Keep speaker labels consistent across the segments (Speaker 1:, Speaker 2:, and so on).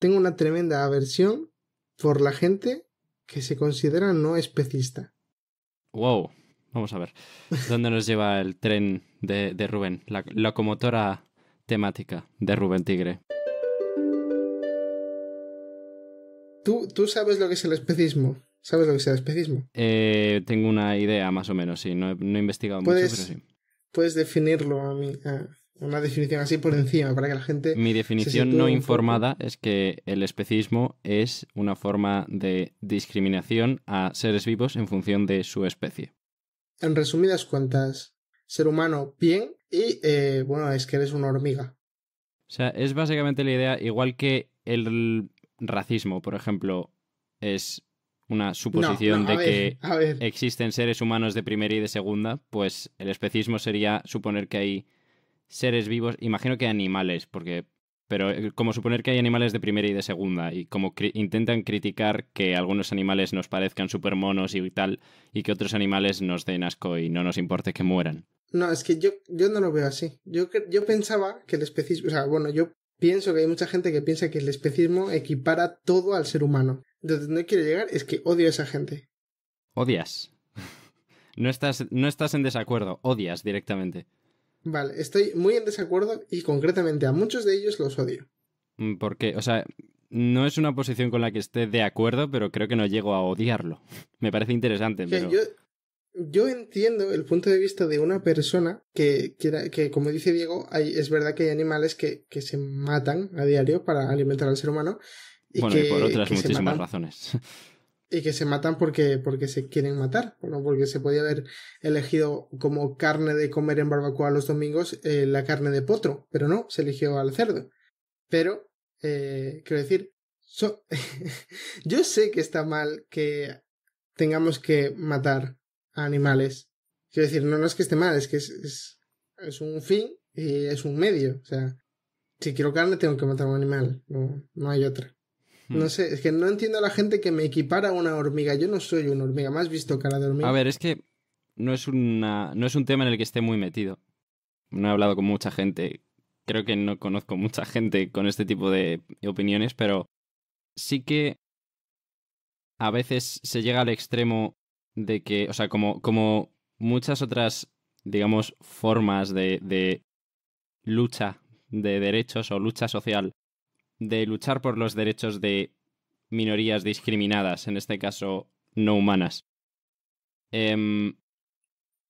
Speaker 1: tengo una tremenda aversión por la gente que se considera no especista.
Speaker 2: Wow, vamos a ver. ¿Dónde nos lleva el tren de, Rubén? La locomotora temática de Rubén Tigre.
Speaker 1: ¿Tú, ¿Tú, sabes lo que es el especismo? ¿Sabes lo que es el especismo?
Speaker 2: Eh, tengo una idea, más o menos, sí. No he, investigado mucho, pero sí.
Speaker 1: Puedes definirlo a mí una definición así por encima para que la gente. Mi definición no informada
Speaker 2: es que el especismo es una forma de discriminación a seres vivos en función de su especie.
Speaker 1: En resumidas cuentas, ser humano bien y eh, bueno, es que eres una hormiga.
Speaker 2: O sea, es básicamente la idea, igual que el racismo, por ejemplo, es una suposición de que existen seres humanos de primera y de segunda, pues el especismo sería suponer que hay seres vivos, imagino que animales, porque pero eh, como suponer que hay animales de primera y de segunda, y como intentan criticar que algunos animales nos parezcan super monos y tal, y que otros animales nos den asco y no nos importe que mueran.
Speaker 1: No, es que yo, yo no lo veo así. Yo, yo pensaba que el especismo, o sea, bueno, yo pienso que hay mucha gente que piensa que el especismo equipara todo al ser humano. donde no quiero llegar es que odio a esa gente.
Speaker 2: Odias. no, estás, no estás en desacuerdo, odias directamente.
Speaker 1: Vale, estoy muy en desacuerdo y concretamente a muchos de ellos los odio.
Speaker 2: Mm, porque, o sea, no es una posición con la que esté de acuerdo, pero creo que no llego a odiarlo. Me parece interesante, pero...
Speaker 1: Yo, entiendo el punto de vista de una persona que, que, que como dice Diego, hay, es verdad que hay animales que, se matan a diario para alimentar al ser humano. Y bueno, y por otras muchísimas
Speaker 2: razones.
Speaker 1: y que se matan porque, porque se quieren matar, porque se podía haber elegido como carne de comer en barbacoa los domingos eh, la carne de potro, pero no, se eligió al cerdo. Pero, eh, quiero decir, yo sé que está mal que tengamos que matar a animales. Quiero decir, no, es que esté mal, es que es, es, un fin y es un medio. O sea, si quiero carne tengo que matar a un animal, no hay otra. No sé, es que no entiendo a la gente que me equipara a una hormiga. Yo no soy una hormiga, más visto cara de hormiga. A ver,
Speaker 2: es que no es, una, no es un tema en el que esté muy metido. No he hablado con mucha gente. Creo que no conozco mucha gente con este tipo de opiniones, pero sí que a veces se llega al extremo de que, o sea, como, como muchas otras, digamos, formas de lucha de derechos o lucha social de luchar por los derechos de minorías discriminadas, en este caso no humanas. Em,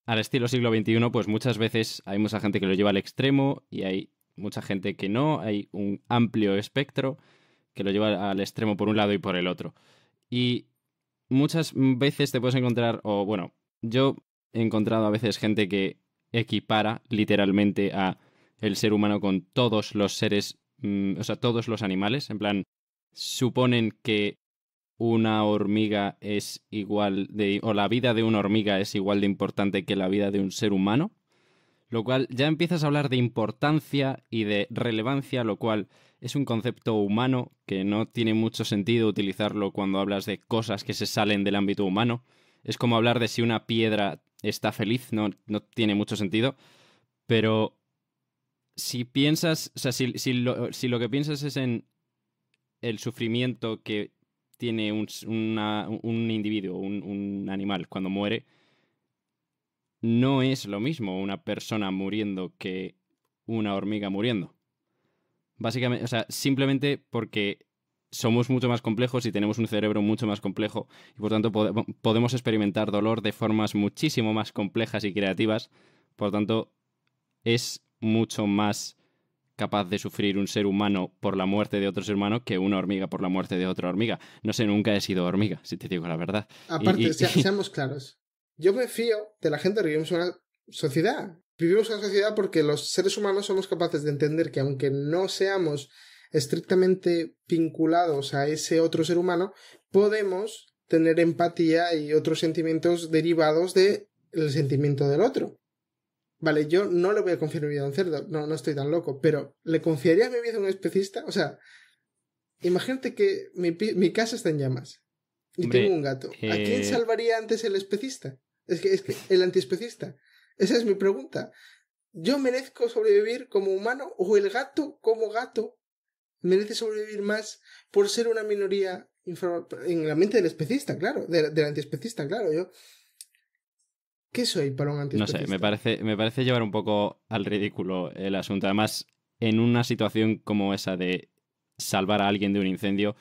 Speaker 2: al estilo siglo XXI, pues muchas veces hay mucha gente que lo lleva al extremo y hay mucha gente que no, hay un amplio espectro que lo lleva al extremo por un lado y por el otro. Y muchas veces te puedes encontrar, o bueno, yo he encontrado a veces gente que equipara literalmente a el ser humano con todos los seres Mm, o sea, todos los animales, en plan, suponen que una hormiga es igual de, o la vida de una hormiga es igual de importante que la vida de un ser humano, lo cual ya empiezas a hablar de importancia y de relevancia, lo cual es un concepto humano que no tiene mucho sentido utilizarlo cuando hablas de cosas que se salen del ámbito humano. Es como hablar de si una piedra está feliz, no tiene mucho sentido, pero si piensas, o sea, si, lo, que piensas es en el sufrimiento que tiene un, individuo, un, animal cuando muere, no es lo mismo una persona muriendo que una hormiga muriendo. Básicamente, o sea, simplemente porque somos mucho más complejos y tenemos un cerebro mucho más complejo y por tanto podemos experimentar dolor de formas muchísimo más complejas y creativas. Por tanto, es mucho más capaz de sufrir un ser humano por la muerte de otro ser humano que una hormiga por la muerte de otra hormiga. No sé, nunca he sido hormiga, si te digo la verdad. Aparte, seamos
Speaker 1: claros. Yo me fío de la gente, vivimos una sociedad. Vivimos una sociedad porque los seres humanos somos capaces de entender que aunque no seamos estrictamente vinculados a ese otro ser humano, podemos tener empatía y otros sentimientos derivados del sentimiento del otro. Vale, yo no le voy a confiar mi vida a un cerdo, no, no estoy tan loco, pero ¿le confiaría mi vida a un especista? O sea, imagínate que mi, casa está en llamas y tengo un gato. ¿A quién eh, salvaría antes el especista? Es que, es que el antiespecista. Esa es mi pregunta. ¿Yo merezco sobrevivir como humano o el gato como gato merece sobrevivir más por ser una minoría en la mente del especista, claro, del, del antiespecista, claro. Yo ¿Qué soy para un No sé, me
Speaker 2: parece, llevar un poco al ridículo el asunto. Además, en una situación como esa de salvar a alguien de un incendio,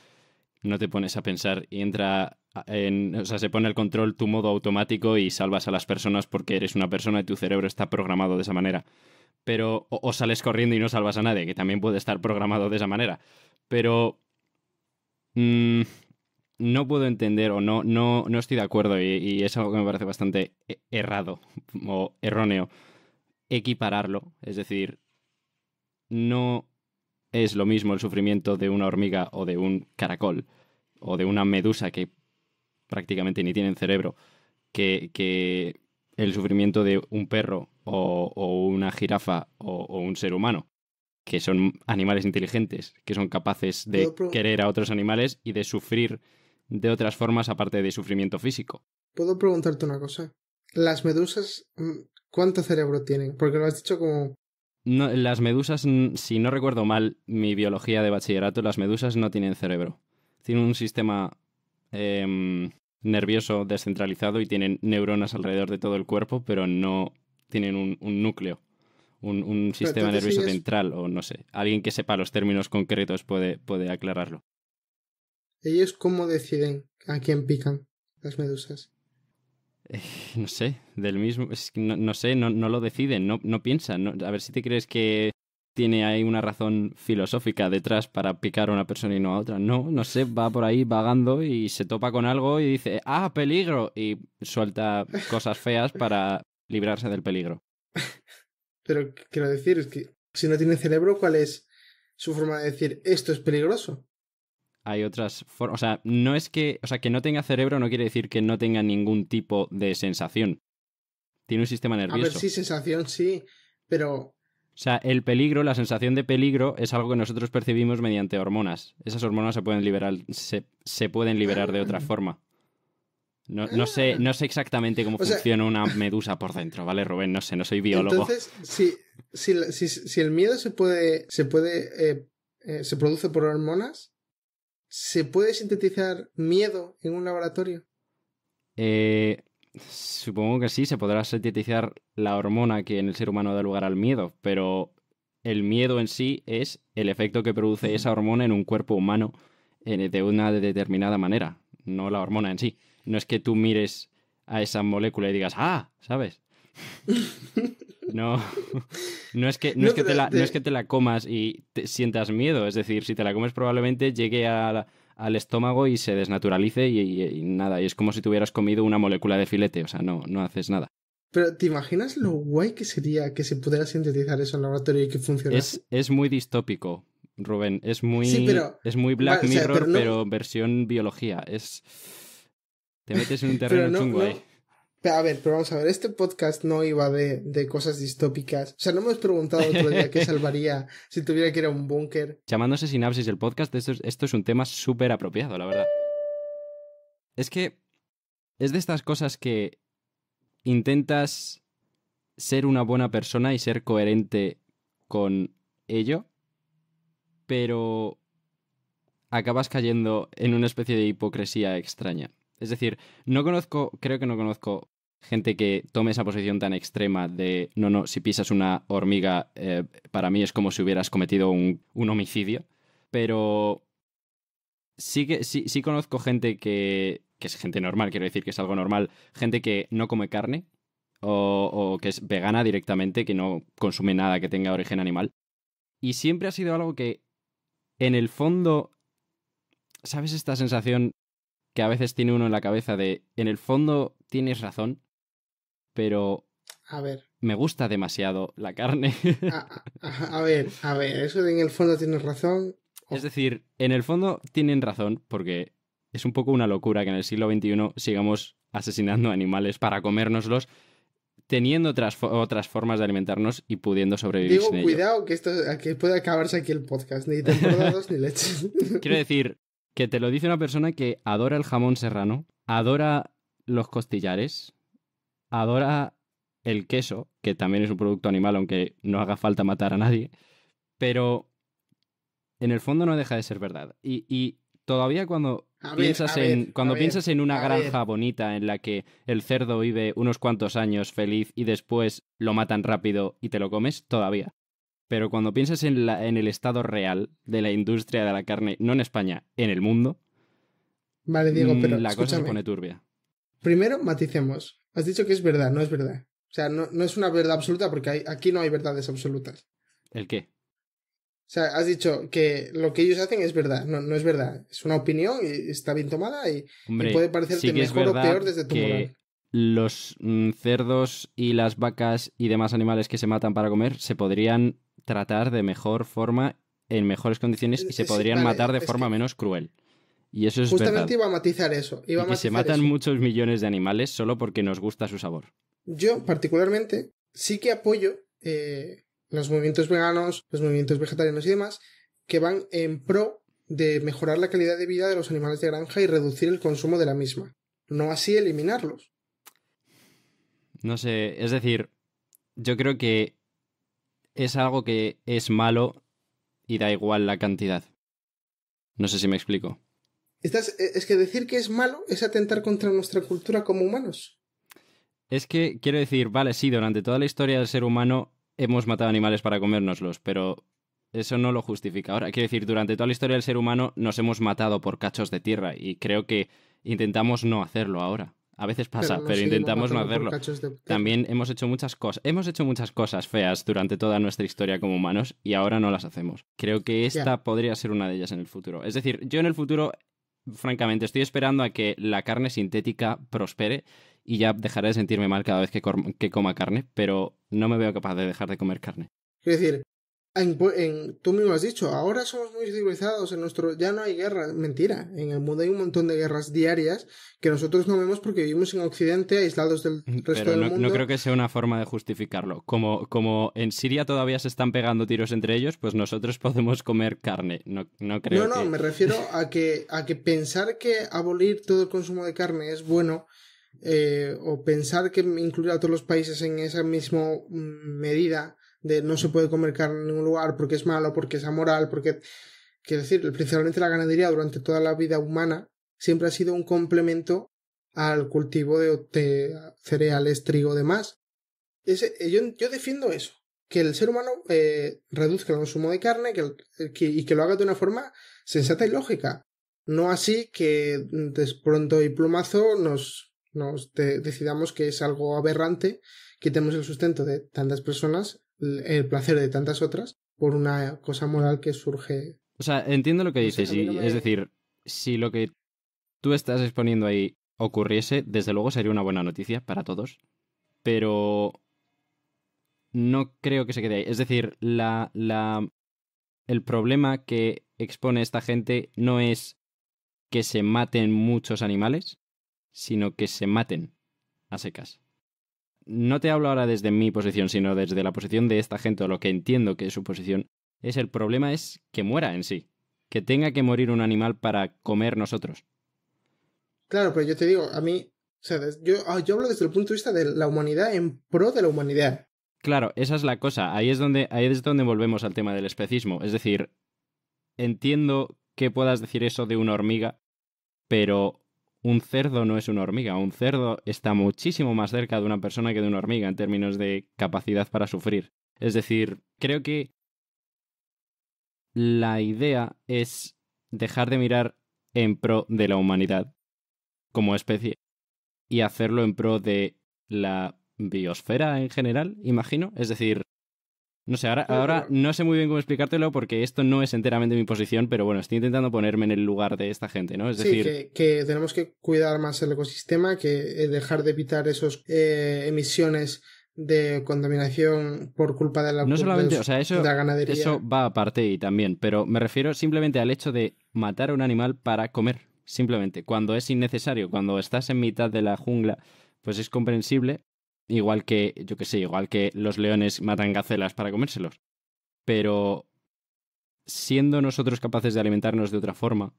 Speaker 2: no te pones a pensar y entra en, o sea, se pone el control tu modo automático y salvas a las personas porque eres una persona y tu cerebro está programado de esa manera. Pero o, sales corriendo y no salvas a nadie, que también puede estar programado de esa manera. Pero mmm, no puedo entender o no, no, estoy de acuerdo y, es algo que me parece bastante e, errado o erróneo equipararlo. Es decir, no es lo mismo el sufrimiento de una hormiga o de un caracol o de una medusa que prácticamente ni tienen cerebro que, el sufrimiento de un perro o, una jirafa o, un ser humano, que son animales inteligentes, que son capaces de querer a otros animales y de sufrir de otras formas aparte de sufrimiento físico.
Speaker 1: Puedo preguntarte una cosa. Las medusas, mm, ¿cuánto cerebro tienen? Porque lo has dicho como...
Speaker 2: las medusas, si no recuerdo mal mi biología de bachillerato, las medusas no tienen cerebro. Tienen un sistema em, nervioso descentralizado y tienen neuronas alrededor de todo el cuerpo, pero no tienen un, núcleo, un, sistema nervioso central o no sé. Alguien que sepa los términos concretos puede, puede aclararlo.
Speaker 1: ¿Ellos cómo deciden a quién pican las medusas?
Speaker 2: no sé, del mismo. no, sé, no, lo deciden, no, no piensan. a ver si te crees que tiene ahí una razón filosófica detrás para picar a una persona y no a otra. No, no sé, va por ahí vagando y se topa con algo y dice, ¡ah, peligro! Y suelta cosas feas para librarse del peligro.
Speaker 1: Pero quiero decir, es que si no tiene cerebro, ¿cuál es su forma de decir esto es peligroso?
Speaker 2: hay otras formas. O sea, no es que. O sea, que no tenga cerebro no quiere decir que no tenga ningún tipo de sensación. Tiene un sistema nervioso. A ver, sí,
Speaker 1: sensación, sí. Pero o
Speaker 2: sea, el peligro, la sensación de peligro, es algo que nosotros percibimos mediante hormonas. Esas hormonas se pueden liberar, se, pueden liberar de otra forma. No, sé, no sé exactamente cómo funciona una medusa por dentro, ¿vale, Rubén? No sé, no soy biólogo. Entonces,
Speaker 1: si, el miedo se puede. se puede. Eh, eh, se produce por hormonas, ¿Se puede sintetizar miedo en un laboratorio?
Speaker 2: Eh, supongo que sí, se podrá sintetizar la hormona que en el ser humano da lugar al miedo, pero el miedo en sí es el efecto que produce esa hormona en un cuerpo humano eh, de una determinada manera, no la hormona en sí. No es que tú mires a esa molécula y digas, ah, ¿sabes? No, no es que, no, es que te la, comas y te sientas miedo. Es decir, si te la comes probablemente llegue al estómago y se desnaturalice y, nada. Y es como si tuvieras comido una molécula de filete. O sea, no, no haces nada.
Speaker 1: Pero ¿te imaginas lo guay que sería que se pudiera sintetizar eso en laboratorio y que funcionara? Es,
Speaker 2: es muy distópico, Rubén. Es muy, es muy Black Mirror, pero, versión biología. Es... Te metes en un terreno chungo eh.
Speaker 1: A ver, pero vamos a ver, este podcast no iba de, cosas distópicas. O sea, no me has preguntado otro día qué salvaría si tuviera que ir a un búnker.
Speaker 2: Llamándose Sinapsis el podcast, esto es un tema súper apropiado, la verdad. Es que es de estas cosas que intentas ser una buena persona y ser coherente con ello, pero acabas cayendo en una especie de hipocresía extraña. Es decir, no conozco, creo que no conozco gente que tome esa posición tan extrema de, no, no, si pisas una hormiga, eh, para mí es como si hubieras cometido un, homicidio. Pero sí, que, sí, conozco gente que, que es gente normal, quiero decir que es algo normal, gente que no come carne o que es vegana directamente, que no consume nada que tenga origen animal. Y siempre ha sido algo que, en el fondo, ¿sabes esta sensación que a veces tiene uno en la cabeza de, en el fondo tienes razón, pero... A ver. Me gusta demasiado la carne.
Speaker 1: Ah, ah, a, ver, a ver, eso en el fondo tienes razón.
Speaker 2: Es decir, en el fondo tienen razón porque es un poco una locura que en el siglo XXI sigamos asesinando animales para comérnoslos, teniendo otras, formas de alimentarnos y pudiendo sobrevivir. Digo, cuidado
Speaker 1: que esto puede acabarse aquí el podcast, ni temporadas ni leches.
Speaker 2: Quiero decir, que te lo dice una persona que adora el jamón serrano, adora los costillares, adora el queso, que también es un producto animal, aunque no haga falta matar a nadie, pero en el fondo no deja de ser verdad. Y, todavía cuando piensas, en, cuando piensas en una granja bonita en la que el cerdo vive unos cuantos años feliz y después lo matan rápido y te lo comes, todavía. Pero cuando piensas en, en el estado real de la industria de la carne, no en España, en el mundo,
Speaker 1: vale, Diego, mm, pero la cosa se pone turbia. Primero, maticemos. Has dicho que es verdad, no es verdad. O sea, no, es una verdad absoluta porque aquí no hay verdades absolutas. ¿El qué? O sea, has dicho que lo que ellos hacen es verdad. No, no es verdad. Es una opinión y está bien tomada y, puede parecerte mejor o peor desde tu que
Speaker 2: Los mm, cerdos y las vacas y demás animales que se matan para comer se podrían tratar de mejor forma, en mejores condiciones y se eh, podrían matar de forma menos cruel. Y eso es Justamente
Speaker 1: iba a matizar eso. Y se matan
Speaker 2: muchos millones de animales solo porque nos gusta su sabor.
Speaker 1: Yo, particularmente, sí que apoyo eh, los movimientos veganos, los movimientos vegetarianos y demás, que van en pro de mejorar la calidad de vida de los animales de granja y reducir el consumo de la misma. No así eliminarlos.
Speaker 2: No sé, es decir, yo creo que es algo que es malo y da igual la cantidad. No sé si me explico.
Speaker 1: Eh, es que decir que es malo es atentar contra nuestra cultura como humanos.
Speaker 2: Es que quiero decir, vale, sí, durante toda la historia del ser humano hemos matado animales para comérnoslos, pero eso no lo justifica. Ahora, quiero decir, durante toda la historia del ser humano nos hemos matado por cachos de tierra y creo que intentamos no hacerlo ahora. A veces pasa, pero, intentamos no, hacerlo. También hemos hecho muchas cosas. Hemos hecho muchas cosas feas durante toda nuestra historia como humanos y ahora no las hacemos. Creo que esta podría ser una de ellas en el futuro. Es decir, yo en el futuro, francamente, estoy esperando a que la carne sintética prospere y ya dejaré de sentirme mal cada vez que, coma carne, pero no me veo capaz de dejar de comer carne.
Speaker 1: Es decir, Ah, pues, en, tú mismo has dicho, ahora somos muy civilizados, en nuestro, ya no hay guerra, mentira, en el mundo hay un montón de guerras diarias que nosotros no vemos porque vivimos en Occidente, aislados del mm, resto del mundo. No creo
Speaker 2: que sea una forma de justificarlo. Como, como en Siria todavía se están pegando tiros entre ellos, pues nosotros podemos comer carne. No, no creo. No, no, me
Speaker 1: refiero a que, a que pensar que abolir todo el consumo de carne es bueno. Eh, o pensar que incluir a todos los países en esa misma mm, medida de no se puede comer carne en ningún lugar porque es malo, porque es amoral, porque... Quiero decir, principalmente la ganadería durante toda la vida humana siempre ha sido un complemento al cultivo de, cereales, trigo, demás. Ese, eh, yo, yo, defiendo eso, que el ser humano eh, reduzca el consumo de carne eh, y que lo haga de una forma sensata y lógica. No así que de pronto y plumazo nos, nos decidamos que es algo aberrante, que tenemos el sustento de tantas personas el placer de tantas otras por una cosa moral que surge.
Speaker 2: O sea, entiendo lo que dices, es decir, si lo que tú estás exponiendo ahí ocurriese, desde luego sería una buena noticia para todos, pero no creo que se quede ahí. Es decir, la, la, el problema que expone esta gente no es que se maten muchos animales, sino que se maten a secas no te hablo ahora desde mi posición, sino desde la posición de esta gente, o lo que entiendo que es su posición, es el problema es que muera en sí, que tenga que morir un animal para comer nosotros.
Speaker 1: Claro, pero yo te digo, a mí, o sea, ah, yo, hablo desde el punto de vista de la humanidad en pro de la humanidad.
Speaker 2: Claro, esa es la cosa, ahí es donde, ahí es donde volvemos al tema del especismo, es decir, entiendo que puedas decir eso de una hormiga, pero un cerdo no es una hormiga. Un cerdo está muchísimo más cerca de una persona que de una hormiga en términos de capacidad para sufrir. Es decir, creo que la idea es dejar de mirar en pro de la humanidad como especie y hacerlo en pro de la biosfera en general, imagino. Es decir, no sé, ahora, ahora no sé muy bien cómo explicártelo porque esto no es enteramente mi posición, pero bueno, estoy intentando ponerme en el lugar de esta gente, ¿no? Es decir...
Speaker 1: que, tenemos que cuidar más el ecosistema, que eh, dejar de evitar esas eh, emisiones de contaminación por culpa de la no solamente, o sea, eso, Eso
Speaker 2: va aparte y también, pero me refiero simplemente al hecho de matar a un animal para comer, simplemente, cuando es innecesario, cuando estás en mitad de la jungla, pues es comprensible, Igual que, yo que sé, igual que los leones matan gacelas para comérselos. Pero siendo nosotros capaces de alimentarnos de otra forma,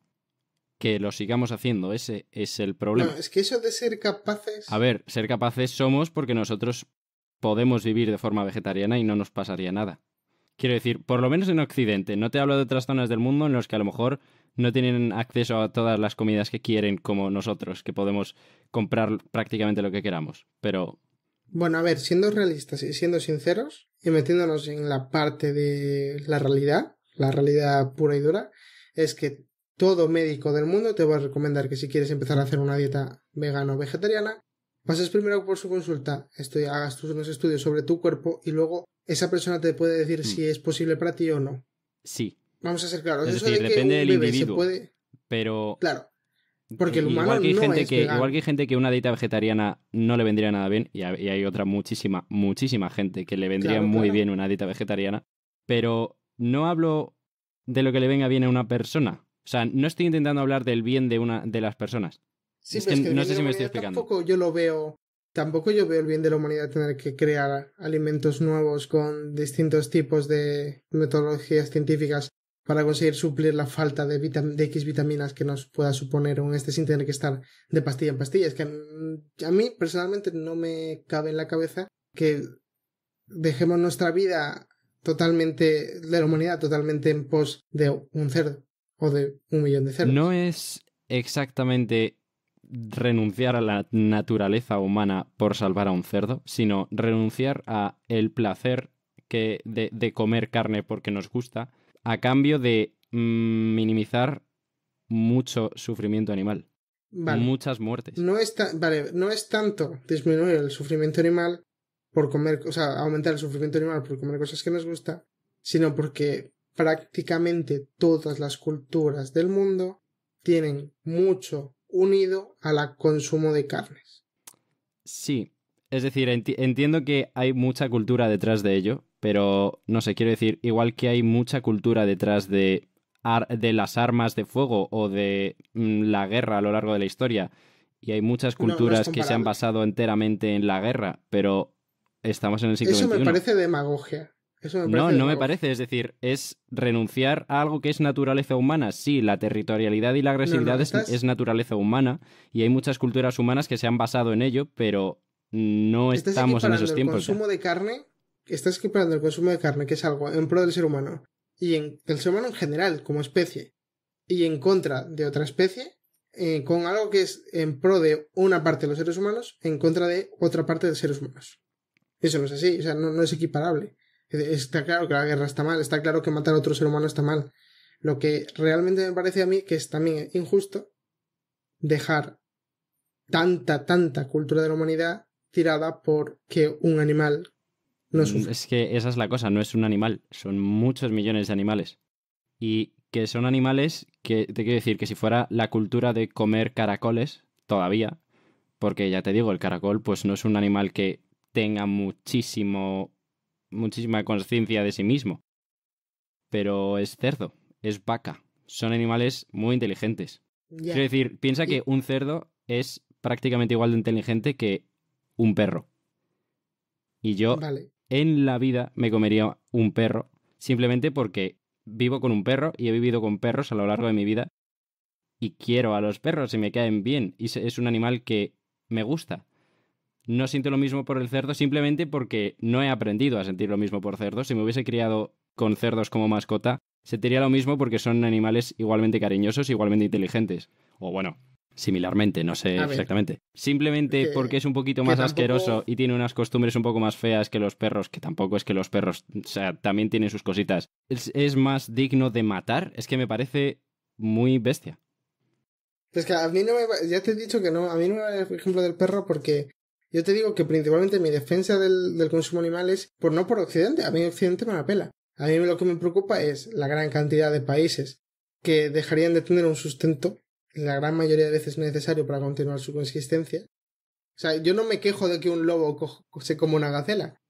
Speaker 2: que lo sigamos haciendo, ese es el problema. No, es
Speaker 1: que eso de ser capaces...
Speaker 2: A ver, ser capaces somos porque nosotros podemos vivir de forma vegetariana y no nos pasaría nada. Quiero decir, por lo menos en Occidente, no te hablo de otras zonas del mundo en las que a lo mejor no tienen acceso a todas las comidas que quieren como nosotros, que podemos comprar prácticamente lo que queramos. Pero
Speaker 1: bueno, a ver, siendo realistas y siendo sinceros, y metiéndonos en la parte de la realidad, la realidad pura y dura, es que todo médico del mundo te va a recomendar que si quieres empezar a hacer una dieta vegana o vegetariana, pases primero por su consulta, hagas tus unos estudios sobre tu cuerpo y luego esa persona te puede decir si mm. es posible para ti o no. Sí. Vamos a ser claros. Eso de depende del individuo. puede... Pero claro.
Speaker 2: Porque el humano igual que hay gente que, que que una dieta vegetariana no le vendría nada bien, y hay otra muchísima, muchísima gente que le vendría muy bien una dieta vegetariana, pero no hablo de lo que le venga bien a una persona. O sea, no estoy intentando hablar del bien de una de las personas.
Speaker 1: no sé si me estoy explicando. Tampoco yo lo veo. Tampoco yo veo el bien de la humanidad tener que crear alimentos nuevos con distintos tipos de metodologías científicas para conseguir suplir la falta de, X vitaminas que nos pueda suponer un este sin tener que estar de pastilla en pastilla. Es que mm, a mí personalmente no me cabe en la cabeza que dejemos nuestra vida totalmente, de la humanidad totalmente en pos de un cerdo o de un millón de cerdos.
Speaker 2: No es exactamente renunciar a la naturaleza humana por salvar a un cerdo, sino renunciar a el placer que de comer carne porque nos gusta a cambio de mm, minimizar mucho sufrimiento animal.
Speaker 1: Muchas muertes. No es, no es tanto disminuir el sufrimiento animal por comer, o sea, aumentar el sufrimiento animal por comer cosas que nos gusta, sino porque prácticamente todas las culturas del mundo tienen mucho unido al consumo de carnes.
Speaker 2: Sí, es decir, entiendo que hay mucha cultura detrás de ello, pero no sé, quiero decir, igual que hay mucha cultura detrás de, las armas de fuego o de mm, la guerra a lo largo de la historia, y hay muchas culturas que se han basado enteramente en la guerra, pero estamos en el siglo Eso me parece
Speaker 1: demagogia. no, no me
Speaker 2: parece. Es decir, es renunciar a algo que es naturaleza humana. Sí, la territorialidad y la agresividad es, naturaleza humana y hay muchas culturas humanas que se han basado en ello, pero no estamos en esos tiempos. El ¿eh? consumo
Speaker 1: de carne estás equiparando el consumo de carne, que es algo en pro del ser humano, y en, el ser humano en general, como especie, y en contra de otra especie, eh, con algo que es en pro de una parte de los seres humanos, en contra de otra parte de seres humanos. Eso no es así, o sea, no, no es equiparable. Está claro que la guerra está mal, está claro que matar a otro ser humano está mal. Lo que realmente me parece a mí que es también injusto dejar tanta, tanta cultura de la humanidad tirada porque un animal Mm,
Speaker 2: es que esa es la cosa, no es un animal, son muchos millones de animales. Y que son animales que, te quiero decir, que si fuera la cultura de comer caracoles, todavía, porque ya te digo, el caracol pues no es un animal que tenga muchísimo, muchísima conciencia de sí mismo. Pero es cerdo, es vaca, son animales muy inteligentes. Es Quiero decir, piensa que un cerdo es prácticamente igual de inteligente que un perro. Y yo en la vida me comería un perro, simplemente porque vivo con un perro y he vivido con perros a lo largo de mi vida y quiero a los perros y me caen bien y es un animal que me gusta. No siento lo mismo por el cerdo simplemente porque no he aprendido a sentir lo mismo por cerdos. Si me hubiese criado con cerdos como mascota, sentiría lo mismo porque son animales igualmente cariñosos, igualmente inteligentes. O bueno, similarmente, no sé exactamente. Simplemente porque es un poquito más asqueroso y tiene unas costumbres un poco más feas que los perros, que tampoco es que los perros, o sea, también tienen sus cositas. Es, más digno de matar, es que me parece muy bestia.
Speaker 1: Pues que a mí no me ya te he dicho que no, a mí no me vale el ejemplo del perro porque yo te digo que principalmente mi defensa del, consumo animal es por no por Occidente, a mí Occidente me la pela. A mí lo que me preocupa es la gran cantidad de países que dejarían de tener un sustento la gran mayoría de veces necesario para continuar su consistencia. O sea, yo no me quejo de que un lobo se coma una gacela.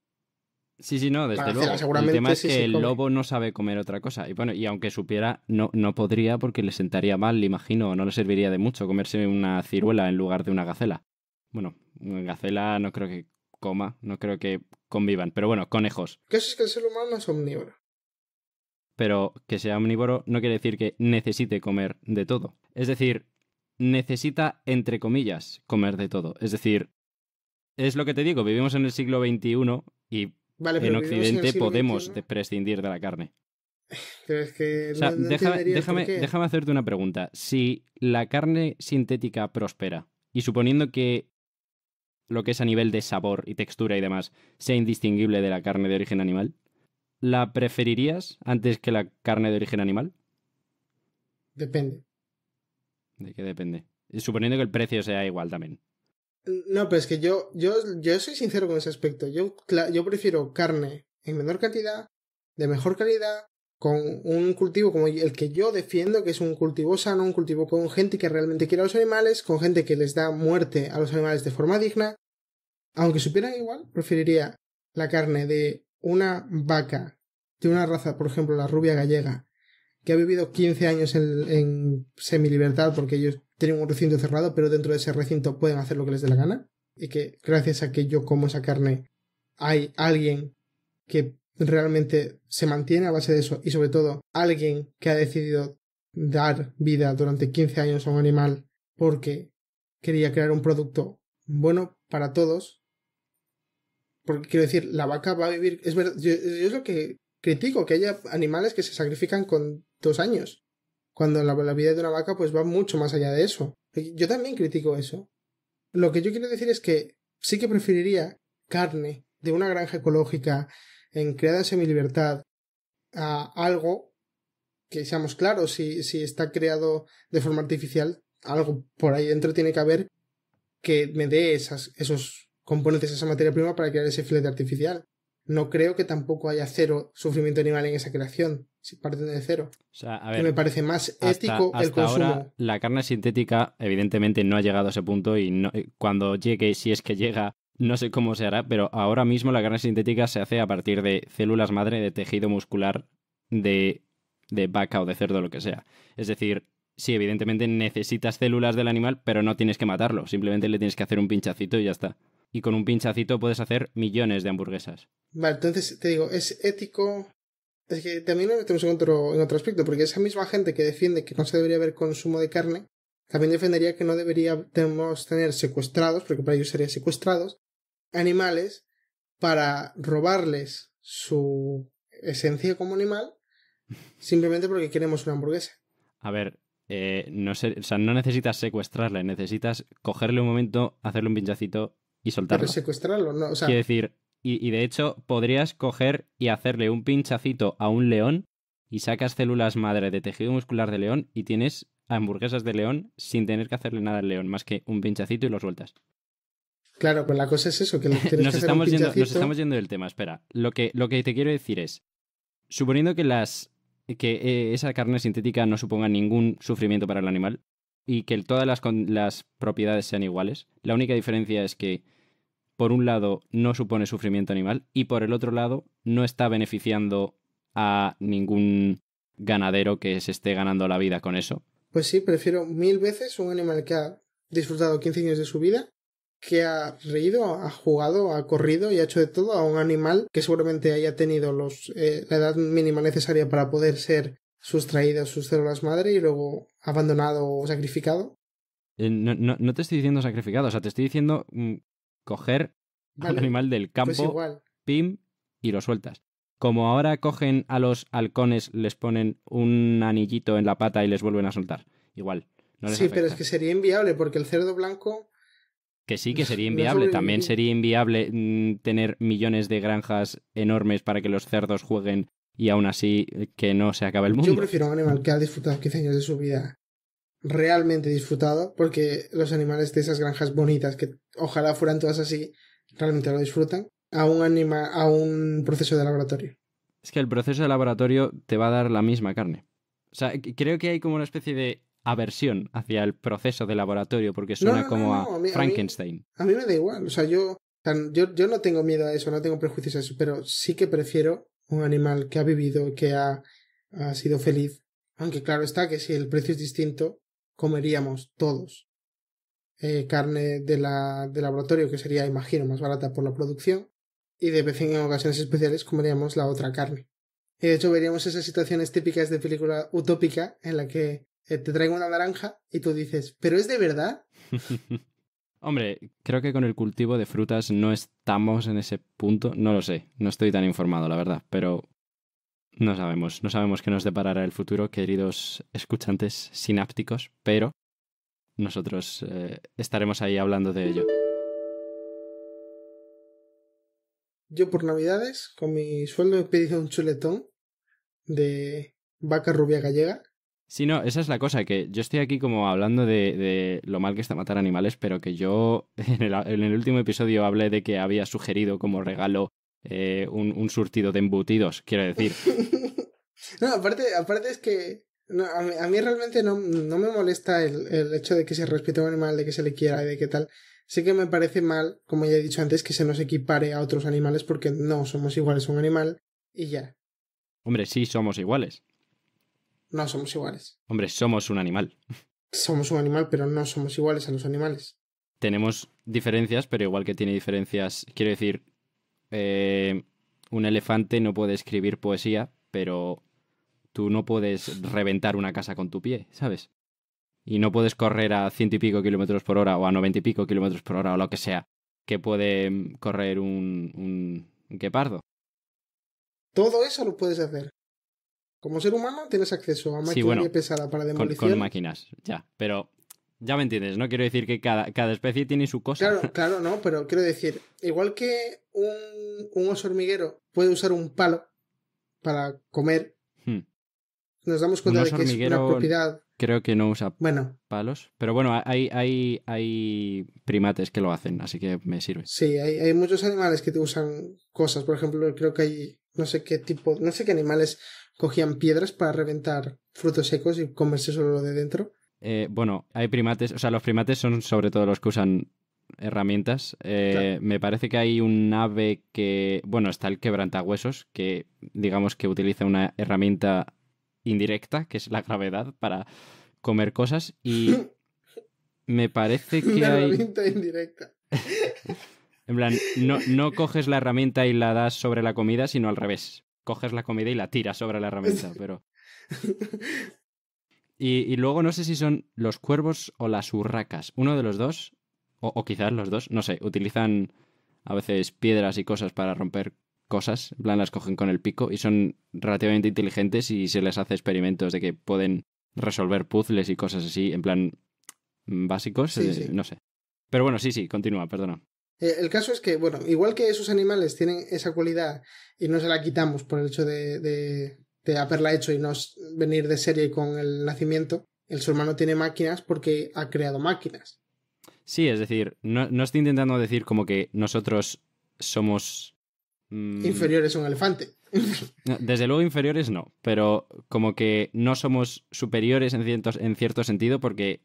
Speaker 2: Sí, sí, no, desde luego. Seguramente el tema es que el lobo no sabe comer otra cosa. Y bueno, y aunque supiera, no, no podría porque le sentaría mal, le imagino, no le serviría de mucho comerse una ciruela en lugar de una gacela. Bueno, una gacela no creo que coma, no creo que convivan. Pero bueno, conejos.
Speaker 1: ¿Qué es que el ser humano es omnívoro?
Speaker 2: pero que sea omnívoro no quiere decir que necesite comer de todo. Es decir, necesita, entre comillas, comer de todo. Es decir, es lo que te digo, vivimos en el siglo XXI y en Occidente podemos prescindir de la carne.
Speaker 1: déjame, déjame
Speaker 2: hacerte una pregunta. Si la carne sintética prospera, y suponiendo que lo que es a nivel de sabor y textura y demás sea indistinguible de la carne de origen animal, la preferirías antes que la carne de origen animal? Depende. ¿De qué depende? Eh, suponiendo que el precio sea igual también.
Speaker 1: Mm, no, pero es que yo, yo, soy sincero con ese aspecto. Yo, yo prefiero carne en menor cantidad, de mejor calidad, con un cultivo como el que yo defiendo, que es un cultivo sano, un cultivo con gente que realmente quiere a los animales, con gente que les da muerte a los animales de forma digna. Aunque supieran igual, preferiría la carne de una vaca de una raza, por ejemplo, la rubia gallega, que ha vivido 15 años en, semi semilibertad porque ellos tienen un recinto cerrado, pero dentro de ese recinto pueden hacer lo que les dé la gana, y que gracias a que yo como esa carne hay alguien que realmente se mantiene a base de eso y sobre todo alguien que ha decidido dar vida durante 15 años a un animal porque quería crear un producto bueno para todos porque quiero decir, la vaca va a vivir. Es verdad, yo, es lo que critico, que haya animales que se sacrifican con dos años. Cuando la, vida de una vaca pues va mucho más allá de eso. Yo también critico eso. Lo que yo quiero decir es que sí que preferiría carne de una granja ecológica en creada en libertad a algo que seamos claros, si, si está creado de forma artificial, algo por ahí dentro tiene que haber que me dé esas, esos componentes de esa materia prima para crear ese filete artificial. No creo que tampoco haya cero sufrimiento animal en esa creación, si parten de cero. me parece más ético el consumo. Ahora,
Speaker 2: la carne sintética, evidentemente, no ha llegado a ese punto y eh, cuando llegue, si es que llega, no sé cómo se hará, pero ahora mismo la carne sintética se hace a partir de células madre de tejido muscular de, de vaca o de cerdo, lo que sea. Es decir, sí, evidentemente necesitas células del animal, pero no tienes que matarlo, simplemente le tienes que hacer un pinchacito y ya está y con un pinchacito puedes hacer millones de hamburguesas.
Speaker 1: Vale, entonces te digo, es ético. Es que también lo metemos en otro, en otro aspecto, porque esa misma gente que defiende que no se debería haber consumo de carne, también defendería que no deberíamos tener secuestrados, porque para ellos serían secuestrados, animales para robarles su esencia como animal simplemente porque queremos una hamburguesa.
Speaker 2: A ver, eh, no, o sea, no necesitas secuestrarle, necesitas cogerle un momento, hacerle un pinchacito y soltarlo.
Speaker 1: secuestrarlo, Quiero
Speaker 2: decir, y, de hecho podrías coger y hacerle un pinchacito a un león y sacas células madre de tejido muscular de león y tienes hamburguesas de león sin tener que hacerle nada al león, más que un pinchacito y lo sueltas.
Speaker 1: Claro, pues la cosa es eso, que nos estamos yendo, Nos estamos
Speaker 2: yendo del tema, espera. Lo que, lo que te quiero decir es, suponiendo que las que eh, esa carne sintética no suponga ningún sufrimiento para el animal, y que todas las, propiedades sean iguales. La única diferencia es que, por un lado, no supone sufrimiento animal y por el otro lado, no está beneficiando a ningún ganadero que se esté ganando la vida con eso.
Speaker 1: Pues sí, prefiero mil veces un animal que ha disfrutado quince años de su vida, que ha reído, ha jugado, ha corrido y ha hecho de todo a un animal que seguramente haya tenido los, eh, la edad mínima necesaria para poder ser sustraído sus células madre y luego abandonado o sacrificado.
Speaker 2: Eh, no, te estoy diciendo sacrificado, o sea, te estoy diciendo mm, coger al un animal del pues campo, pim, y lo sueltas. Como ahora cogen a los halcones, les ponen un anillito en la pata y les vuelven a soltar. Igual. sí, pero es que
Speaker 1: sería inviable porque el cerdo blanco
Speaker 2: que sí, que sería inviable. También sería inviable mm, tener millones de granjas enormes para que los cerdos jueguen y aún así eh, que no se acabe el mundo. Yo prefiero
Speaker 1: un animal que ha disfrutado 15 años de su vida realmente disfrutado, porque los animales de esas granjas bonitas, que ojalá fueran todas así, realmente lo disfrutan, a un, animal a un proceso de laboratorio.
Speaker 2: Es que el proceso de laboratorio te va a dar la misma carne. O sea, creo que hay como una especie de aversión hacia el proceso de laboratorio porque suena como a, Frankenstein.
Speaker 1: A mí, me da igual, o sea, yo, yo no tengo miedo a eso, no tengo prejuicios a eso, pero sí que prefiero un animal que ha vivido, que ha, ha sido feliz. Aunque claro está que si el precio es distinto, comeríamos todos eh, carne de, la, laboratorio, que sería, imagino, más barata por la producción, y de vez en ocasiones especiales comeríamos la otra carne. Y de hecho veríamos esas situaciones típicas de película utópica en la que eh, te traigo una naranja y tú dices, ¿pero es de verdad?
Speaker 2: Hombre, creo que con el cultivo de frutas no estamos en ese punto. No lo sé, no estoy tan informado, la verdad, pero no sabemos. No sabemos qué nos deparará el futuro, queridos escuchantes sinápticos, pero nosotros eh, estaremos ahí hablando de ello.
Speaker 1: Yo por Navidades, con mi sueldo, he un chuletón de vaca rubia gallega
Speaker 2: Sí, no, esa es la cosa, que yo estoy aquí como hablando de, lo mal que está matar animales, pero que yo en el, último episodio hablé de que había sugerido como regalo eh, un, surtido de embutidos, quiero decir.
Speaker 1: no, aparte, aparte es que a, mí, realmente no, me molesta el, hecho de que se respete a un animal, de que se le quiera y de qué tal. Sé que me parece mal, como ya he dicho antes, que se nos equipare a otros animales porque no somos iguales a un animal y ya.
Speaker 2: Hombre, sí somos iguales.
Speaker 1: No somos iguales.
Speaker 2: Hombre, somos un animal.
Speaker 1: Somos un animal, pero no somos iguales a los animales.
Speaker 2: Tenemos diferencias, pero igual que tiene diferencias, quiero decir, eh, un elefante no puede escribir poesía, pero tú no puedes reventar una casa con tu pie, ¿sabes? Y no puedes correr a ciento y pico kilómetros por hora o a noventa y pico kilómetros por hora o lo que sea que puede mm, correr un, un, un guepardo.
Speaker 1: Todo eso lo puedes hacer, como ser humano tienes acceso a maquinaria pesada para demolición. Con, con, máquinas, ya.
Speaker 2: Pero ya me entiendes, ¿no? Quiero decir que cada, cada especie tiene su cosa. Claro,
Speaker 1: claro, no, pero quiero decir, igual que un, un oso hormiguero puede usar un palo para comer, hmm. nos damos cuenta de que es una propiedad.
Speaker 2: Creo que no usa bueno. palos. Pero bueno, hay, hay, hay primates que lo hacen, así que me sirve.
Speaker 1: Sí, hay, hay muchos animales que te usan cosas. Por ejemplo, creo que hay no sé qué tipo, no sé qué animales cogían piedras para reventar frutos secos y comerse solo lo de dentro.
Speaker 2: Eh, bueno, hay primates, o sea, los primates son sobre todo los que usan herramientas. Eh, me parece que hay un ave que, bueno, está el quebrantahuesos, que digamos que utiliza una herramienta indirecta, que es la gravedad, para comer cosas. Y me parece que... Una herramienta
Speaker 1: indirecta.
Speaker 2: en plan, no, no coges la herramienta y la das sobre la comida, sino al revés coges la comida y la tiras sobre la herramienta, pero... Y, luego no sé si son los cuervos o las urracas. Uno de los dos, o, quizás los dos, no sé, utilizan a veces piedras y cosas para romper cosas. En plan, las cogen con el pico y son relativamente inteligentes y se les hace experimentos de que pueden resolver puzzles y cosas así, en plan mm, básicos, eh, no sé. Pero bueno, sí, sí, continúa, perdona.
Speaker 1: Eh, el caso es que, bueno, igual que esos animales tienen esa cualidad y no se la quitamos por el hecho de, haberla hecho y no venir de serie con el nacimiento, el ser humano tiene máquinas porque ha creado máquinas.
Speaker 2: Sí, es decir, no, estoy intentando decir como que nosotros somos... Mm, inferiores a un elefante. Desde luego inferiores no, pero como que no somos superiores en, en cierto sentido porque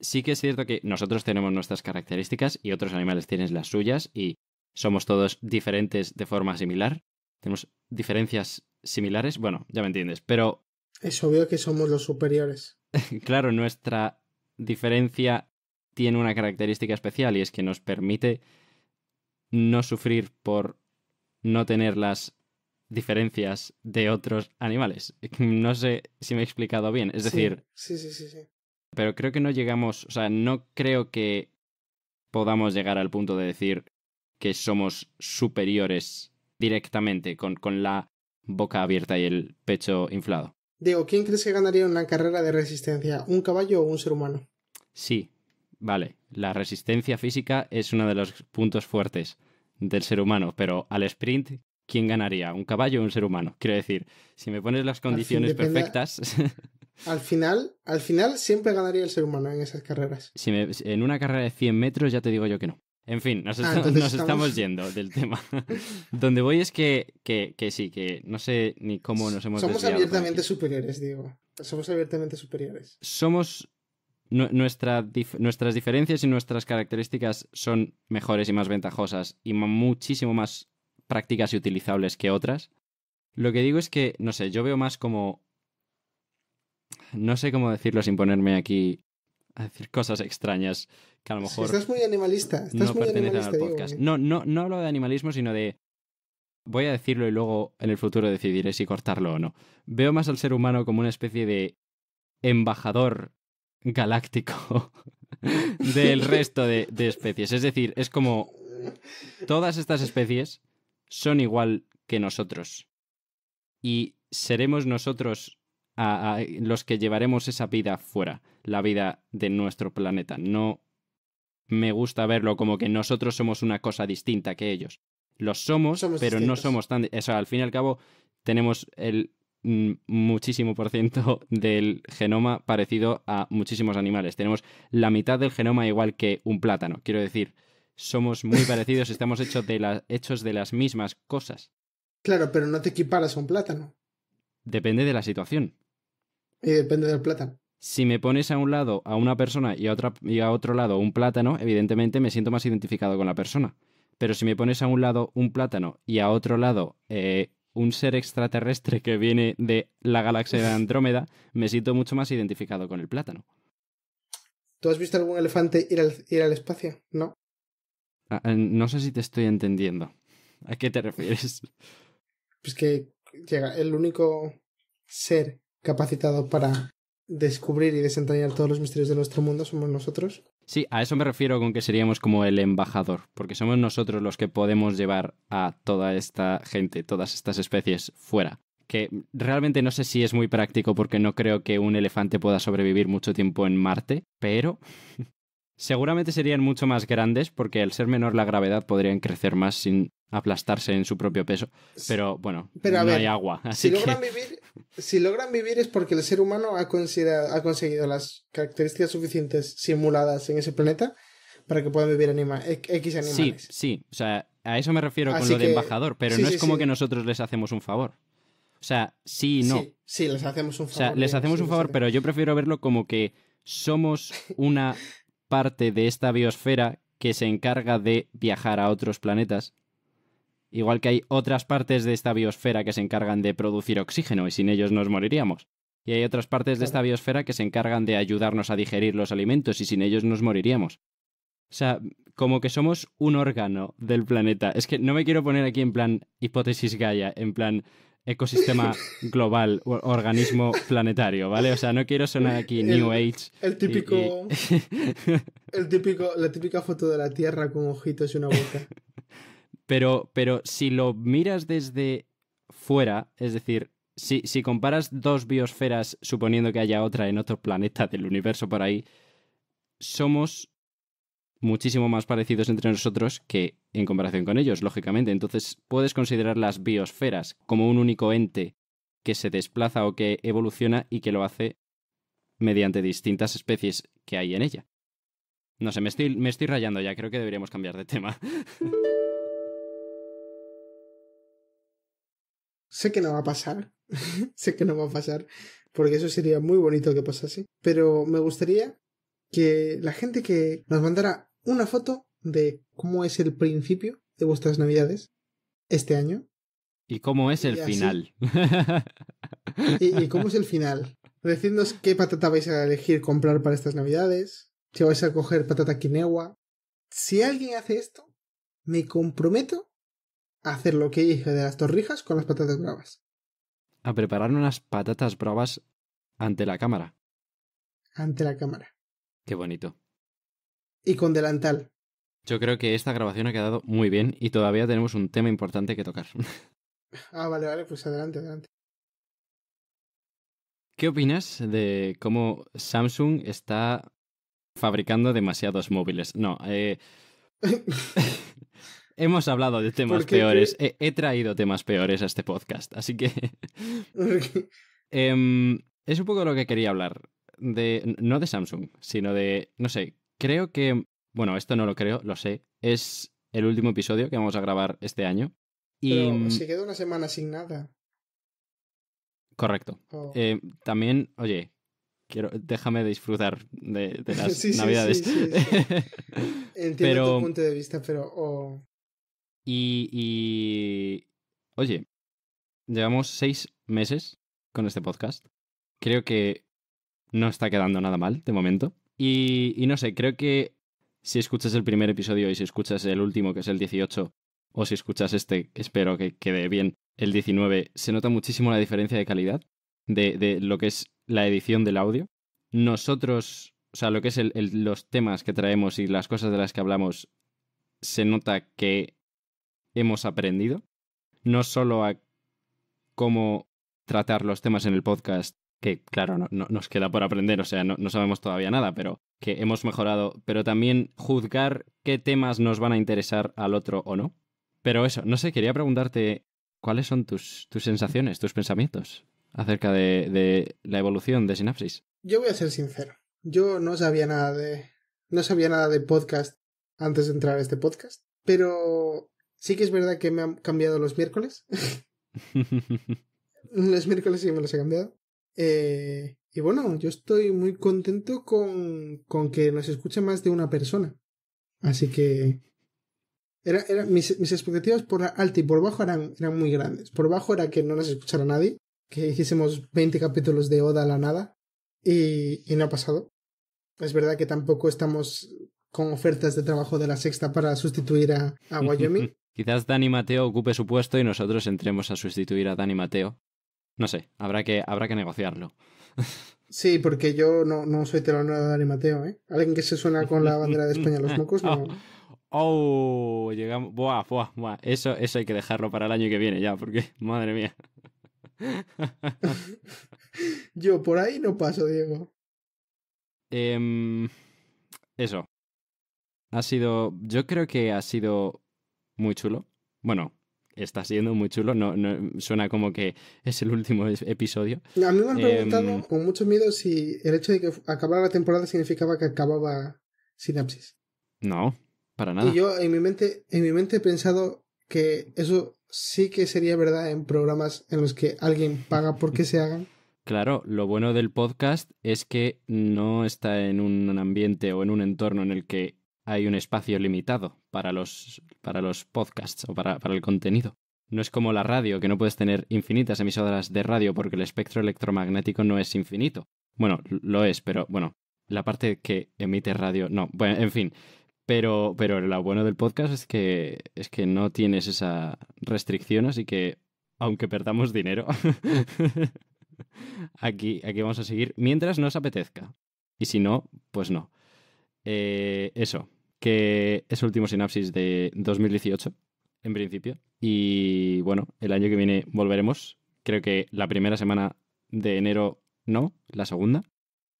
Speaker 2: sí que es cierto que nosotros tenemos nuestras características y otros animales tienen las suyas y somos todos diferentes de forma similar. Tenemos diferencias similares, bueno, ya me entiendes, pero...
Speaker 1: Es obvio que somos los superiores.
Speaker 2: claro, nuestra diferencia tiene una característica especial y es que nos permite no sufrir por no tener las diferencias de otros animales. No sé si me he explicado bien. Es decir
Speaker 1: sí, sí sí, sí,
Speaker 2: pero creo que no llegamos, o sea, no creo que podamos llegar al punto de decir que somos superiores directamente con, con la boca abierta y el pecho inflado.
Speaker 1: Diego, ¿quién crees que ganaría en una carrera de resistencia? ¿Un caballo o un ser humano?
Speaker 2: Sí, vale. La resistencia física es uno de los puntos fuertes del ser humano, pero al sprint, ¿quién ganaría? ¿Un caballo o un ser humano? Quiero decir, si me pones las condiciones perfectas.
Speaker 1: Al final, al final siempre ganaría el ser humano en esas carreras.
Speaker 2: en una carrera de 100 metros ya te digo yo que no. En fin, nos, ah, estamos, yendo del tema. Donde voy es que, sí, que no sé ni cómo nos hemos Somos abiertamente
Speaker 1: superiores, digo Somos abiertamente superiores.
Speaker 2: Somos... nuestras diferencias y nuestras características son mejores y más ventajosas y muchísimo más prácticas y utilizables que otras. Lo que digo es que, no sé, yo veo más como no sé cómo decirlo sin ponerme aquí a decir cosas extrañas que a lo mejor. estás
Speaker 1: muy animalista. no pertenecen al podcast. Eh.
Speaker 2: No, no, no hablo de animalismo, sino de. Voy a decirlo y luego en el futuro decidiré si cortarlo o no. Veo más al ser humano como una especie de embajador galáctico del resto de especies. Es decir, es como todas estas especies son igual que nosotros. Y seremos nosotros a, los que llevaremos esa vida fuera, la vida de nuestro planeta. No me gusta verlo como que nosotros somos una cosa distinta que ellos. Los somos, pero no somos tan... eso al fin y al cabo tenemos el mm, muchísimo por ciento del genoma parecido a muchísimos animales. Tenemos la mitad del genoma igual que un plátano. Quiero decir, somos muy parecidos, estamos de, hechos de las mismas cosas.
Speaker 1: Claro, pero no te equiparas a un plátano.
Speaker 2: Depende de la situación.
Speaker 1: Y depende del plátano.
Speaker 2: Si me pones a un lado a una persona y a, a otro lado un plátano, evidentemente me siento más identificado con la persona. Pero si me pones a un lado un plátano y a otro lado eh, un ser extraterrestre que viene de la galaxia de Andrómeda, me siento mucho más identificado con el plátano.
Speaker 1: ¿Tú has visto algún elefante ir al, ir al espacio? No.
Speaker 2: Ah, eh, no sé si te estoy entendiendo. ¿A qué te refieres?
Speaker 1: Pues que llega el único ser capacitado para descubrir y desentrañar todos los misterios de nuestro mundo somos nosotros.
Speaker 2: Sí, a eso me refiero con que seríamos como el embajador, porque somos nosotros los que podemos llevar a toda esta gente, todas estas especies fuera. Que realmente no sé si es muy práctico porque no creo que un elefante pueda sobrevivir mucho tiempo en Marte, pero seguramente serían mucho más grandes porque al ser menor la gravedad podrían crecer más sin aplastarse en su propio peso. Pero bueno, no hay agua. si,
Speaker 1: logran vivir, es porque el ser humano ha, conseguido las características suficientes simuladas en ese planeta para que pueda vivir X animales.
Speaker 2: Sí, sí. O sea, a eso me refiero con lo de embajador. Pero no es como que nosotros les hacemos un favor. O sea, sí y no.
Speaker 1: Sí, les hacemos un favor. O sea, les eh, hacemos
Speaker 2: un favor, pero yo prefiero verlo como que somos una parte de esta biosfera que se encarga de viajar a otros planetas igual que hay otras partes de esta biosfera que se encargan de producir oxígeno y sin ellos nos moriríamos. Y hay otras partes de esta biosfera que se encargan de ayudarnos a digerir los alimentos y sin ellos nos moriríamos. O sea, como que somos un órgano del planeta. Es que no me quiero poner aquí en plan hipótesis Gaia, en plan ecosistema global, organismo planetario, ¿vale? O sea, no quiero sonar aquí New Age. El típico,
Speaker 1: el típico. La típica foto de la Tierra con ojitos y una boca.
Speaker 2: Pero, pero si lo miras desde fuera, es decir, si, si, comparas dos biosferas, suponiendo que haya otra en otro planeta del universo por ahí, somos muchísimo más parecidos entre nosotros que en comparación con ellos, lógicamente. Entonces, puedes considerar las biosferas como un único ente que se desplaza o que evoluciona y que lo hace mediante distintas especies que hay en ella. No sé, me estoy, me estoy rayando ya, creo que deberíamos cambiar de tema.
Speaker 1: sé que no va a pasar, sé que no va a pasar, porque eso sería muy bonito que pasase, pero me gustaría que la gente que nos mandara una foto de cómo es el principio de vuestras navidades este año.
Speaker 2: Y cómo es el final.
Speaker 1: y, cómo es el final. Decidnos qué patata vais a elegir comprar para estas navidades, si vais a coger patata quinegua. Si alguien hace esto, me comprometo hacer lo que hice de las torrijas con las patatas bravas.
Speaker 2: A preparar unas patatas bravas ante la cámara.
Speaker 1: Ante la cámara. Qué bonito. Y con delantal.
Speaker 2: Yo creo que esta grabación ha quedado muy bien y todavía tenemos un tema importante que tocar.
Speaker 1: ah, vale, vale, pues adelante, adelante.
Speaker 2: ¿Qué opinas de cómo Samsung está fabricando demasiados móviles? No, eh... hemos hablado de temas peores. He, traído temas peores a este podcast, así que... Em, es un poco lo que quería hablar. De, no de Samsung, sino de, no sé, creo que, bueno, esto no lo creo, lo sé, es el último episodio que vamos a grabar este año. Y... Pero mm, se
Speaker 1: quedó una semana sin nada.
Speaker 2: Correcto. Oh. Eh, también, oye, quiero, déjame disfrutar de, las navidades. Entiendo tu punto
Speaker 1: de vista, pero oh.
Speaker 2: Y, Oye, llevamos seis meses con este podcast. Creo que no está quedando nada mal de momento. Y, y, no sé, creo que si escuchas el primer episodio y si escuchas el último, que es el 18, o si escuchas este, espero que quede bien, el 19, se nota muchísimo la diferencia de calidad de, lo que es la edición del audio. Nosotros, o sea, lo que es los temas que traemos y las cosas de las que hablamos, se nota que hemos aprendido, no solo a cómo tratar los temas en el podcast, que claro, no, nos queda por aprender, o sea, no, sabemos todavía nada, pero que hemos mejorado, pero también juzgar qué temas nos van a interesar al otro o no. Pero eso, no sé, quería preguntarte cuáles son tus, tus sensaciones, tus pensamientos acerca de, de la evolución de Sinapsis.
Speaker 1: Yo voy a ser sincero, yo no sabía nada de, no sabía nada de podcast antes de entrar a este podcast, pero Sí que es verdad que me han cambiado los miércoles. los miércoles sí me los he cambiado. Eh, y bueno, yo estoy muy contento con, con que nos escuche más de una persona. Así que era, era, mis, expectativas por alto y por bajo eran, eran muy grandes. Por bajo era que no nos escuchara nadie, que hiciésemos 20 capítulos de Oda a la nada, y, y no ha pasado. Es verdad que tampoco estamos con ofertas de trabajo de la sexta para sustituir a, a Wyoming,
Speaker 2: Quizás Dani Mateo ocupe su puesto y nosotros entremos a sustituir a Dani Mateo. No sé, habrá que, habrá que negociarlo.
Speaker 1: Sí, porque yo no, no soy telonero de Dani Mateo, ¿eh? Alguien que se suena con la bandera de España los mocos, no.
Speaker 2: Oh, llegamos. Buah, buah, buah. Eso, eso hay que dejarlo para el año que viene ya, porque, madre mía.
Speaker 1: yo por ahí no paso, Diego.
Speaker 2: Em, eso. Ha sido. Yo creo que ha sido muy chulo. Bueno, está siendo muy chulo. No, no, suena como que es el último episodio. A mí me han preguntado em, con
Speaker 1: mucho miedo si el hecho de que acabara la temporada significaba que acababa Sinapsis.
Speaker 2: No, para nada. Y
Speaker 1: yo en mi mente, en mi mente he pensado que eso sí que sería verdad en programas en los que alguien paga porque se hagan.
Speaker 2: Claro, lo bueno del podcast es que no está en un ambiente o en un entorno en el que hay un espacio limitado para los, para los podcasts o para, el contenido. No es como la radio, que no puedes tener infinitas emisoras de radio porque el espectro electromagnético no es infinito. Bueno, lo es, pero bueno, la parte que emite radio, no. Bueno, en fin. Pero, pero lo bueno del podcast es que, es que no tienes esa restricción, así que aunque perdamos dinero, aquí, aquí vamos a seguir mientras nos apetezca. Y si no, pues no. Eh, eso, que es el último sinapsis de 2018, en principio. Y bueno, el año que viene volveremos. Creo que la primera semana de enero no, la segunda.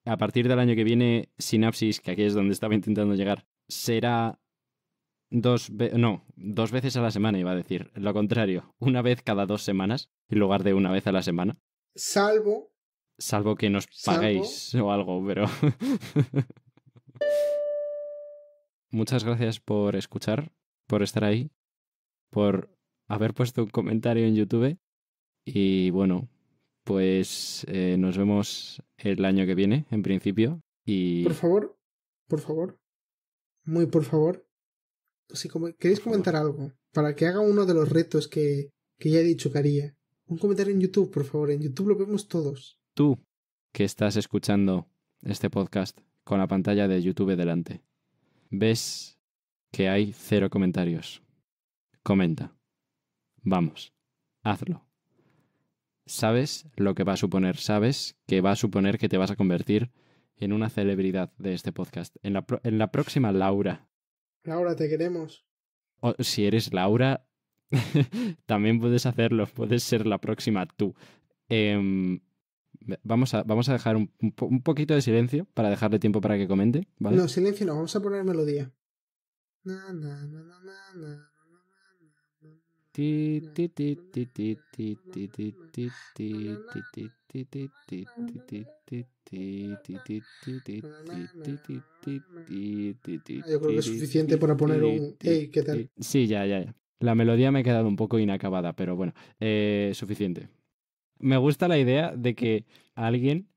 Speaker 2: A partir del año que viene, Sinapsis, que aquí es donde estaba intentando llegar, será dos, no, dos veces a la semana, iba a decir. Lo contrario, una vez cada dos semanas, en lugar de una vez a la semana.
Speaker 1: Salvo.
Speaker 2: Salvo que nos paguéis o algo, pero. muchas gracias por escuchar, por estar ahí, por haber puesto un comentario en YouTube. Y bueno, pues eh, nos vemos el año que viene, en principio. Y... Por
Speaker 1: favor, por favor, muy por favor, si queréis comentar algo, para que haga uno de los retos que, que ya he dicho que haría, un comentario en YouTube, por favor, en YouTube lo vemos todos.
Speaker 2: Tú, que estás escuchando este podcast con la pantalla de YouTube delante. Ves que hay cero comentarios. Comenta. Vamos, hazlo. Sabes lo que va a suponer, sabes que va a suponer que te vas a convertir en una celebridad de este podcast. En la, próxima, Laura.
Speaker 1: Laura, te queremos.
Speaker 2: si eres Laura, también puedes hacerlo, puedes ser la próxima tú. Em, Vamos a, vamos a dejar un, un, poquito de silencio para dejarle tiempo para que comente.
Speaker 1: No, silencio no, vamos a poner melodía. Yo creo que es suficiente para poner un... ¿qué tal?
Speaker 2: Sí, ya, ya, ya. La melodía me ha quedado un poco inacabada, pero bueno, suficiente. Me gusta la idea de que alguien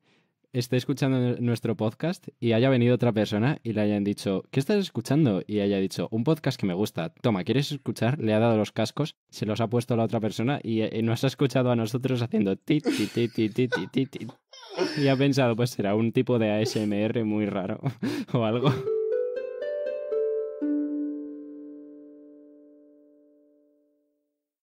Speaker 2: esté escuchando nuestro podcast y haya venido otra persona y le hayan dicho, ¿qué estás escuchando? Y haya dicho, un podcast que me gusta. Toma, ¿quieres escuchar? Le ha dado los cascos, se los ha puesto la otra persona y, eh, nos ha escuchado a nosotros haciendo ti, tit, ti, ti, ti, ti, ti, Y ha pensado, pues será un tipo de ASMR muy raro
Speaker 1: o algo.